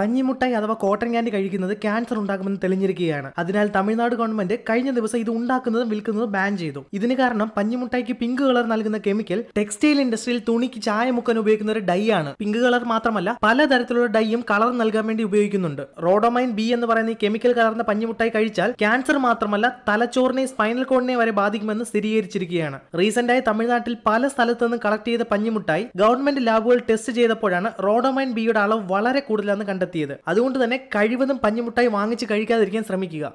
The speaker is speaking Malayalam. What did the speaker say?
പഞ്ഞിമുട്ടായി അഥവാ കോട്ടൺ ക്യാൻഡി കഴിക്കുന്നത് ക്യാൻസർ ഉണ്ടാക്കുമെന്ന് തെളിഞ്ഞിരിക്കുകയാണ് അതിനാൽ തമിഴ്നാട് ഗവൺമെന്റ് കഴിഞ്ഞ ദിവസം ഇത് ഉണ്ടാക്കുന്നതും വിൽക്കുന്നതും ബാൻ ചെയ്തു ഇതിന് കാരണം പഞ്ഞിമുട്ടായിക്ക് പിങ്ക് കളർ നൽകുന്ന കെമിക്കൽ ടെക്സ്റ്റൈൽ ഇൻഡസ്ട്രിയിൽ തുണിക്ക് ചായ മുക്കാൻ ഉപയോഗിക്കുന്ന ഒരു ഡൈ ആണ് പിങ്ക് കളർ മാത്രമല്ല പലതരത്തിലുള്ള ഡൈയും കളർ നൽകാൻ വേണ്ടി ഉപയോഗിക്കുന്നുണ്ട് റോഡോമൈൻ ബി എന്ന് പറയുന്ന ഈ കെമിക്കൽ കലർന്ന പഞ്ഞിമുട്ടായി കഴിച്ചാൽ ക്യാൻസർ മാത്രമല്ല തലച്ചോറിനെ സ്പൈനൽ കോഡിനെ വരെ ബാധിക്കുമെന്ന് സ്ഥിരീകരിച്ചിരിക്കുകയാണ് റീസെന്റായി തമിഴ്നാട്ടിൽ പല സ്ഥലത്തു നിന്നും കളക്ട് ചെയ്ത പഞ്ഞിമുട്ടായി ഗവൺമെന്റ് ലാബുകൾ ടെസ്റ്റ് ചെയ്തപ്പോഴാണ് റോഡോമൈൻ ബിയുടെ അളവ് വളരെ കൂടുതലാണെന്ന് കണ്ടെത്തി കണ്ടെത്തിയത് അതുകൊണ്ട് തന്നെ കഴിവതും പഞ്ഞിമുട്ടായി വാങ്ങിച്ച് കഴിക്കാതിരിക്കാൻ ശ്രമിക്കുക